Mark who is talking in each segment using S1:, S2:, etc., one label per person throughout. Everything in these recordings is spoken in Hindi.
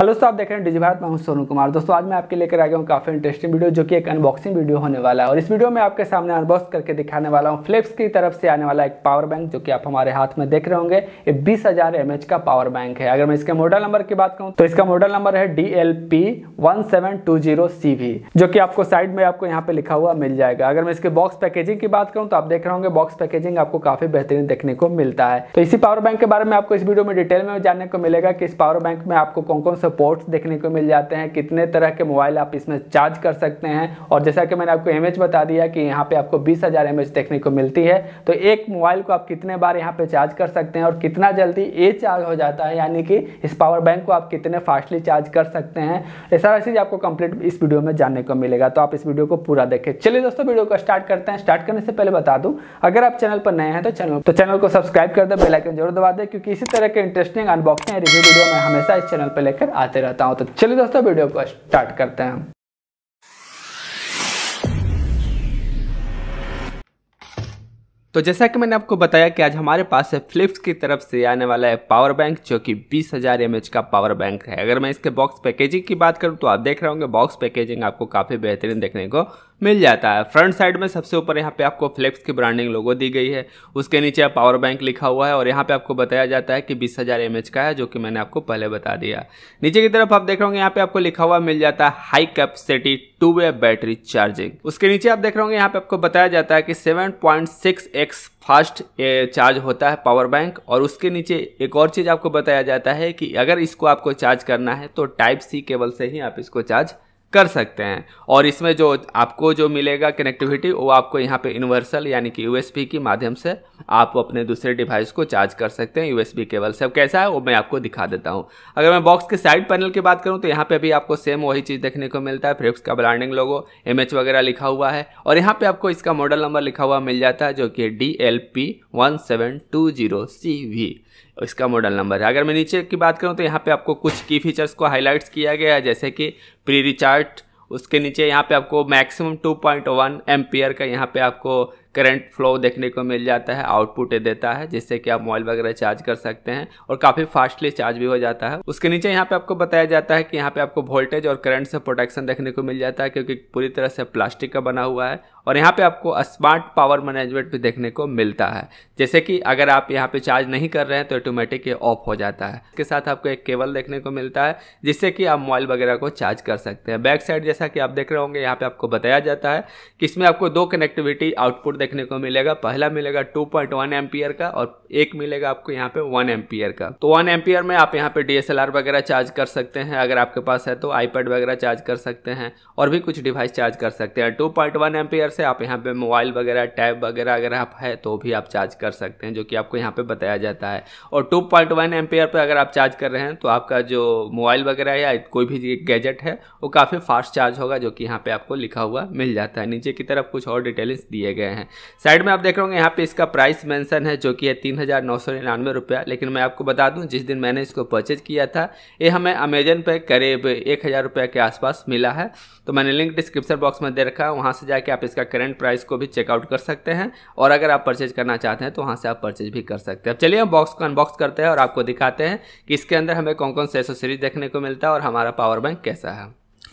S1: हेलो दोस्तों आप देख रहे हैं डिजी भारत मैं हूं सोनू कुमार दोस्तों आज मैं आपके लेकर आ गया हूं काफ़ी इंटरेस्टिंग वीडियो जो कि एक अनबॉक्सिंग वीडियो होने वाला है और इस वीडियो में आपके सामने अनबॉक्स करके दिखाने वाला हूं फ्लिप्स की तरफ से आने वाला एक पावर बैंक जो कि आप हमारे हाथ में देख रहे होंगे ये बीस हज़ार का पावर बैंक है अगर मैं इसके मॉडल नंबर की बात करूँ तो इसका मॉडल नंबर है डी एल पी जो की आपको साइड में आपको यहाँ पे लिखा हुआ मिल जाएगा अगर मैं इसके बॉक्स पैकेजिंग की बात करूँ तो आप देख रहे होंगे बॉक्स पैकेजिंग आपको काफ़ी बेहतरीन देखने को मिलता है तो इसी पावर बैंक के बारे में आपको इस वीडियो में डिटेल में जानने को मिलेगा कि इस पावर बैंक में आपको कौन कौन सपोर्ट्स देखने को मिल जाते हैं कितने तरह के मोबाइल आप इसमें चार्ज कर सकते हैं और जैसा कि मैंने आपको एम बता दिया कि यहाँ पे आपको बीस हज़ार देखने को मिलती है तो एक मोबाइल को आप कितने बार यहाँ पे चार्ज कर सकते हैं और कितना जल्दी ये चार्ज हो जाता है यानी कि इस पावर बैंक को आप कितने फास्टली चार्ज कर सकते हैं ये सारा चीज़ आपको कंप्लीट इस वीडियो में जानने को मिलेगा तो आप इस वीडियो को पूरा देखें चलिए दोस्तों वीडियो को स्टार्ट करते हैं स्टार्ट करने से पहले बता दूँ अगर आप चैनल पर नए हैं तो चैनल तो चैनल को सब्सक्राइब कर दें बेलाइकन जरूर दबा दें क्योंकि इसी तरह के इंटरेस्टिंग अनबॉक्सिंग रिव्यू वीडियो में हमेशा इस चैनल पर लेकर आते रहता हूँ तो चलिए दोस्तों वीडियो को स्टार्ट करते हैं तो जैसा कि मैंने आपको बताया कि आज हमारे पास है फ्लिप्स की तरफ से आने वाला है पावर बैंक जो कि बीस हज़ार एम का पावर बैंक है अगर मैं इसके बॉक्स पैकेजिंग की बात करूं तो आप देख रहे होंगे बॉक्स पैकेजिंग आपको काफ़ी बेहतरीन देखने को मिल जाता है फ्रंट साइड में सबसे ऊपर यहाँ पे आपको फ्लेक्स की ब्रांडिंग लोगो दी गई है उसके नीचे पावर बैंक लिखा हुआ है और यहाँ पे आपको बताया जाता है कि बीस हज़ार का है जो कि मैंने आपको पहले बता दिया नीचे की तरफ आप देख रहे होंगे यहाँ पे आपको लिखा हुआ मिल जाता है high capacity two way battery charging उसके नीचे आप देख रहे होंगे यहाँ पे आपको बताया जाता है कि सेवन फास्ट चार्ज होता है पावर बैंक और उसके नीचे एक और चीज़ आपको बताया जाता है कि अगर इसको आपको चार्ज करना है तो टाइप सी केबल से ही आप इसको चार्ज कर सकते हैं और इसमें जो आपको जो मिलेगा कनेक्टिविटी वो आपको यहाँ पे यूनिवर्सल यानी कि यूएसबी के माध्यम से आप अपने दूसरे डिवाइस को चार्ज कर सकते हैं यूएसबी केबल से अब कैसा है वो मैं आपको दिखा देता हूँ अगर मैं बॉक्स के साइड पैनल की बात करूँ तो यहाँ पर भी आपको सेम वही चीज़ देखने को मिलता है फ्रिप्स का ब्रांडिंग लोगो एम वगैरह लिखा हुआ है और यहाँ पर आपको इसका मॉडल नंबर लिखा हुआ मिल जाता है जो कि D L P one seven two zero C V इसका मॉडल नंबर है अगर मैं नीचे की बात करूँ तो यहाँ पे आपको कुछ की फीचर्स को हाईलाइट्स किया गया है जैसे कि प्री रिचार्ज उसके नीचे यहाँ पे आपको मैक्सिमम 2.1 पॉइंट का यहाँ पे आपको करंट फ्लो देखने को मिल जाता है आउटपुट देता है जिससे कि आप मोबाइल वगैरह चार्ज कर सकते हैं और काफ़ी फास्टली चार्ज भी हो जाता है उसके नीचे यहाँ पे आपको बताया जाता है कि यहाँ पे आपको वोल्टेज और करंट से प्रोटेक्शन देखने को मिल जाता है क्योंकि पूरी तरह से प्लास्टिक का बना हुआ है और यहाँ पे आपको स्मार्ट पावर मैनेजमेंट भी देखने को मिलता है जैसे कि अगर आप यहाँ पे चार्ज नहीं कर रहे हैं तो ऑटोमेटिक ये ऑफ हो जाता है इसके साथ आपको एक केबल देखने को मिलता है जिससे कि आप मोबाइल वगैरह को चार्ज कर सकते हैं बैक साइड जैसा कि आप देख रहे होंगे यहाँ पे आपको बताया जाता है कि इसमें आपको दो कनेक्टिविटी आउटपुट देखने को मिलेगा पहला मिलेगा 2.1 पॉइंट का और एक मिलेगा आपको यहाँ पे 1 एम्पियर का तो 1 एम्पियर में आप यहाँ पे डीएसएलआर वगैरह चार्ज कर सकते हैं अगर आपके पास है तो आईपैड वगैरह चार्ज कर सकते हैं और भी कुछ डिवाइस चार्ज कर सकते हैं टू पॉइंट से आप यहाँ पे मोबाइल वगैरह टैब वगैरह अगर आप है तो भी आप चार्ज कर सकते हैं जो कि आपको यहाँ पे बताया जाता है और टू पॉइंट पे अगर आप चार्ज कर रहे हैं तो आपका जो मोबाइल वगैरह या कोई भी गैजेट है वो काफ़ी फास्ट चार्ज होगा जो कि यहाँ पे आपको लिखा हुआ मिल जाता है नीचे की तरफ कुछ और डिटेल्स दिए गए हैं साइड में आप देख रहे होंगे यहाँ पे इसका प्राइस मेंशन है जो कि है तीन हज़ार नौ सौ निन्यानवे रुपया लेकिन मैं आपको बता दूं जिस दिन मैंने इसको परचेज किया था ये हमें अमेजन पे करीब एक हज़ार रुपये के आसपास मिला है तो मैंने लिंक डिस्क्रिप्शन बॉक्स में दे रखा है वहाँ से जाके आप इसका करेंट प्राइस को भी चेकआउट कर सकते हैं और अगर आप परचेज करना चाहते हैं तो वहाँ से आप परचेज भी कर सकते हैं अब चलिए हम बॉक्स को अनबॉक्स करते हैं और आपको दिखाते हैं कि इसके अंदर हमें कौन कौन से एसोसरीज देखने को मिलता है और हमारा पावर बैंक कैसा है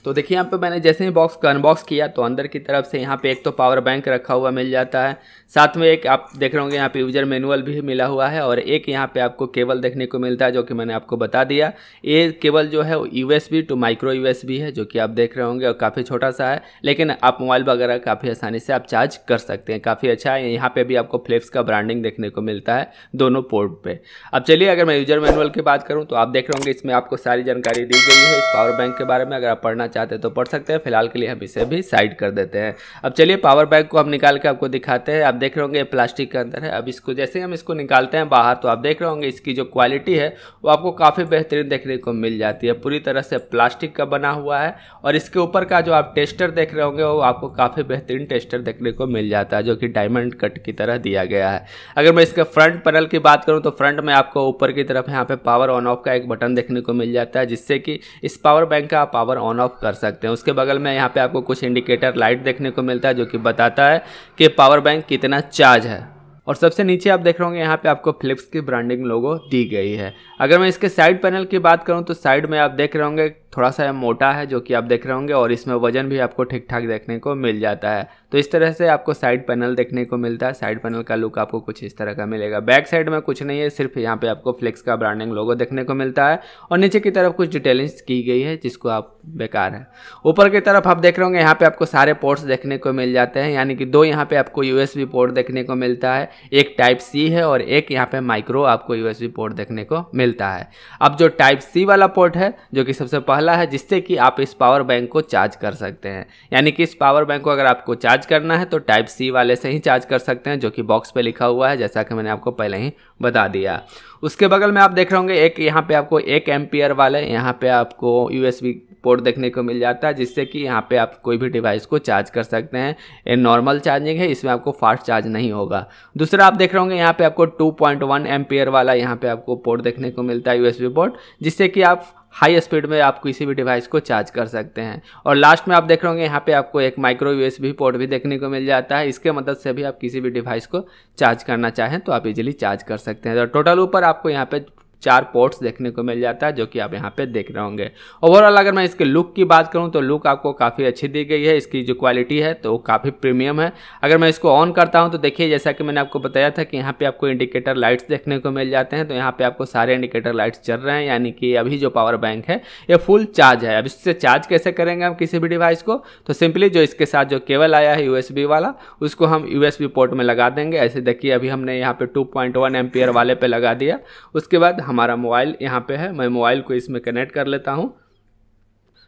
S1: तो देखिए यहाँ पे मैंने जैसे ही बॉक्स को अनबॉक्स किया तो अंदर की तरफ से यहाँ पे एक तो पावर बैंक रखा हुआ मिल जाता है साथ में एक आप देख रहे होंगे यहाँ पे यूजर मैनुअल भी मिला हुआ है और एक यहाँ पे आपको केबल देखने को मिलता है जो कि मैंने आपको बता दिया ये केबल जो है यू टू माइक्रो यू है जो कि आप देख रहे होंगे और काफ़ी छोटा सा है लेकिन आप मोबाइल वगैरह काफ़ी आसानी से आप चार्ज कर सकते हैं काफ़ी अच्छा है यहाँ पर भी आपको फ्लिप्स का ब्रांडिंग देखने को मिलता है दोनों पोर्ट पर अब चलिए अगर मैं यूजर मैनुअल की बात करूँ तो आप देख रहे होंगे इसमें आपको सारी जानकारी दी गई है इस पावर बैंक के बारे में अगर आप पढ़ना चाहते हैं तो पढ़ सकते हैं फिलहाल के लिए हम इसे भी साइड कर देते हैं अब चलिए पावर बैंक को हम निकाल के आपको दिखाते हैं आप देख रहे होंगे प्लास्टिक के अंदर है अब इसको जैसे हम इसको निकालते हैं बाहर तो आप देख रहे होंगे इसकी जो क्वालिटी है वो आपको काफ़ी बेहतरीन देखने को मिल जाती है पूरी तरह से प्लास्टिक का बना हुआ है और इसके ऊपर का जो आप टेस्टर देख रहे होंगे वो आपको काफ़ी बेहतरीन टेस्टर देखने को मिल जाता है जो कि डायमंड कट की तरह दिया गया है अगर मैं इसके फ्रंट पैनल की बात करूँ तो फ्रंट में आपको ऊपर की तरफ यहाँ पे पावर ऑन ऑफ का एक बटन देखने को मिल जाता है जिससे कि इस पावर बैंक का पावर ऑन ऑफ कर सकते हैं उसके बगल में यहाँ पे आपको कुछ इंडिकेटर लाइट देखने को मिलता है जो कि बताता है कि पावर बैंक कितना चार्ज है और सबसे नीचे आप देख रहे होंगे यहाँ पे आपको फिलिप्स की ब्रांडिंग लोगो दी गई है अगर मैं इसके साइड पैनल की बात करूँ तो साइड में आप देख रहे होंगे थोड़ा सा मोटा है जो कि आप देख रहे होंगे और इसमें वजन भी आपको ठीक ठाक देखने को मिल जाता है तो इस तरह से आपको साइड पैनल देखने को मिलता है साइड पैनल का लुक आपको कुछ इस तरह का मिलेगा बैक साइड में कुछ नहीं है सिर्फ यहाँ पे आपको फ्लेक्स का ब्रांडिंग लोगो देखने को मिलता है और नीचे की तरफ कुछ डिटेलिंग्स की गई है जिसको आप बेकार है ऊपर की तरफ आप देख रहे होंगे यहाँ पे आपको सारे पोर्ट्स देखने को मिल जाते हैं यानी कि दो यहाँ पे आपको यू पोर्ट देखने को मिलता है एक टाइप सी है और एक यहाँ पे माइक्रो आपको यू पोर्ट देखने को मिलता है अब जो टाइप सी वाला पोर्ट है जो कि सबसे पहले पहला है जिससे कि आप इस पावर बैंक को चार्ज कर सकते हैं यानी कि इस पावर बैंक को अगर आपको चार्ज करना है तो टाइप सी वाले से ही चार्ज कर सकते हैं जो कि बॉक्स पे लिखा हुआ है जैसा कि मैंने आपको पहले ही बता दिया उसके बगल में आप देख रहे होंगे एक यहाँ पे आपको एक एम्पियर वाले यहाँ पे आपको यूएसबी पोर्ट देखने को मिल जाता है जिससे कि यहाँ पे आप कोई भी डिवाइस को चार्ज कर सकते हैं ये नॉर्मल चार्जिंग है इसमें आपको फास्ट चार्ज नहीं होगा दूसरा आप देख रहे होंगे यहाँ पे आपको 2.1 एम्पियर वाला यहाँ पे आपको पोर्ट देखने को मिलता है यूएसबी पोर्ट जिससे कि आप हाई स्पीड में आप किसी भी डिवाइस को चार्ज कर सकते हैं और लास्ट में आप देख रहे होंगे यहाँ पे आपको एक माइक्रो यूएसबी पोर्ट भी देखने को मिल जाता है इसके मदद से भी आप किसी भी डिवाइस को चार्ज करना चाहें तो आप इजीली चार्ज कर सकते हैं तो टोटल ऊपर आपको यहाँ पे चार पोर्ट्स देखने को मिल जाता है जो कि आप यहाँ पे देख रहे होंगे ओवरऑल अगर मैं इसके लुक की बात करूँ तो लुक आपको काफ़ी अच्छी दी गई है इसकी जो क्वालिटी है तो काफ़ी प्रीमियम है अगर मैं इसको ऑन करता हूँ तो देखिए जैसा कि मैंने आपको बताया था कि यहाँ पे आपको इंडिकेटर लाइट्स देखने को मिल जाते हैं तो यहाँ पर आपको सारे इंडिकेटर लाइट्स चल रहे हैं यानी कि अभी जो पावर बैंक है ये फुल चार्ज है अब इससे चार्ज कैसे करेंगे हम किसी भी डिवाइस को तो सिंपली जो इसके साथ जो केबल आया है यूएसबी वाला उसको हम यूएसबी पोर्ट में लगा देंगे ऐसे देखिए अभी हमने यहाँ पे टू पॉइंट वाले पे लगा दिया उसके बाद हम हमारा मोबाइल यहाँ पे है मैं मोबाइल को इसमें कनेक्ट कर लेता हूँ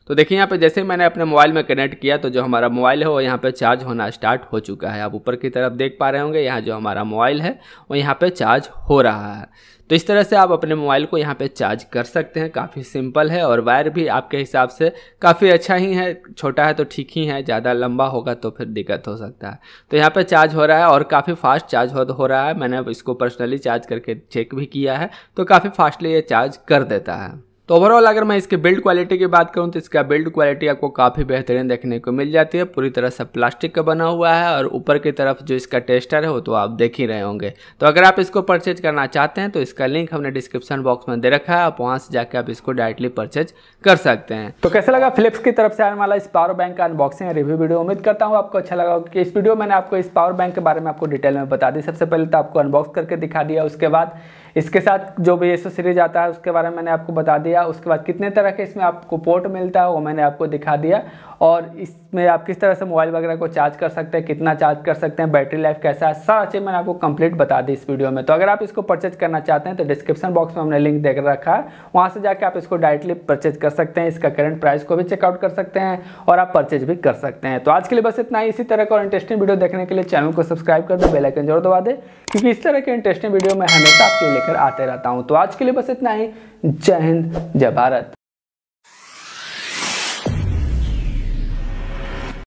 S1: तो देखिए यहाँ पे जैसे ही मैंने अपने मोबाइल में कनेक्ट किया तो जो हमारा मोबाइल है वो यहाँ पे चार्ज होना स्टार्ट हो चुका है आप ऊपर की तरफ देख पा रहे होंगे यहाँ जो हमारा मोबाइल है वो यहाँ पे चार्ज हो रहा है तो इस तरह से आप अपने मोबाइल को यहाँ पे चार्ज कर सकते हैं काफ़ी सिंपल है और वायर भी आपके हिसाब से काफ़ी अच्छा ही है छोटा है तो ठीक ही है ज़्यादा लंबा होगा तो फिर दिक्कत हो सकता है तो यहाँ पे चार्ज हो रहा है और काफ़ी फास्ट चार्ज हो रहा है मैंने इसको पर्सनली चार्ज करके चेक भी किया है तो काफ़ी फास्टली ये चार्ज कर देता है तो ओवरऑल अगर मैं इसके बिल्ड क्वालिटी की बात करूं तो इसका बिल्ड क्वालिटी आपको काफ़ी बेहतरीन देखने को मिल जाती है पूरी तरह से प्लास्टिक का बना हुआ है और ऊपर की तरफ जो इसका टेस्टर है वो तो आप देख ही रहे होंगे तो अगर आप इसको परचेज करना चाहते हैं तो इसका लिंक हमने डिस्क्रिप्शन बॉक्स में दे रखा है आप वहाँ से जाकर आप इसको डायरेक्टली परचेज कर सकते हैं तो कैसा लगा फ्लिप्स की तरफ से आने वाला इस पावर बैंक का अनबॉक्सिंग रिव्यू वीडियो उम्मीद करता हूँ आपको अच्छा लगा कि इस वीडियो मैंने आपको इस पावर बैंक के बारे में आपको डिटेल में बता दी सबसे पहले तो आपको अनबॉक्स करके दिखा दिया उसके बाद इसके साथ जो भी एसो सीरीज आता है उसके बारे में मैंने आपको बता दिया उसके बाद कितने तरह के इसमें आपको पोर्ट मिलता है वो मैंने आपको दिखा दिया और इसमें आप किस तरह से मोबाइल वगैरह को चार्ज कर सकते हैं कितना चार्ज कर सकते हैं बैटरी लाइफ कैसा है सारा चीज़ मैंने आपको कंप्लीट बता दी इस वीडियो में तो अगर आप इसको परचेज करना चाहते हैं तो डिस्क्रिप्शन बॉक्स में हमने लिंक देकर रखा है वहाँ से जाकर आप इसको डायरेक्टली परचेज कर सकते हैं इसका करंट प्राइस को भी चेकआउट कर सकते हैं और आप परचेज भी कर सकते हैं तो आज के लिए बस इतना ही इसी तरह का इंटरेस्टिंग वीडियो देखने के लिए चैनल को सब्सक्राइब कर दो बेलाइकन जरूर दबा दे क्योंकि इस तरह के इंटरेस्टिंग वीडियो में हमेशा आपके लिए लेकर आते रहता हूँ तो आज के लिए बस इतना ही जय हिंद जय भारत